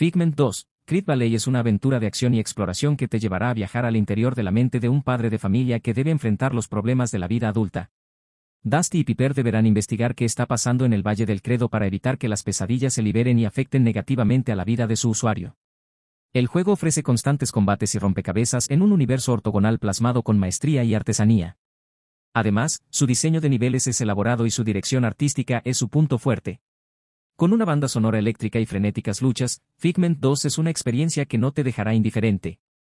Figment 2. Crit Valley es una aventura de acción y exploración que te llevará a viajar al interior de la mente de un padre de familia que debe enfrentar los problemas de la vida adulta. Dusty y Piper deberán investigar qué está pasando en el Valle del Credo para evitar que las pesadillas se liberen y afecten negativamente a la vida de su usuario. El juego ofrece constantes combates y rompecabezas en un universo ortogonal plasmado con maestría y artesanía. Además, su diseño de niveles es elaborado y su dirección artística es su punto fuerte. Con una banda sonora eléctrica y frenéticas luchas, Figment 2 es una experiencia que no te dejará indiferente.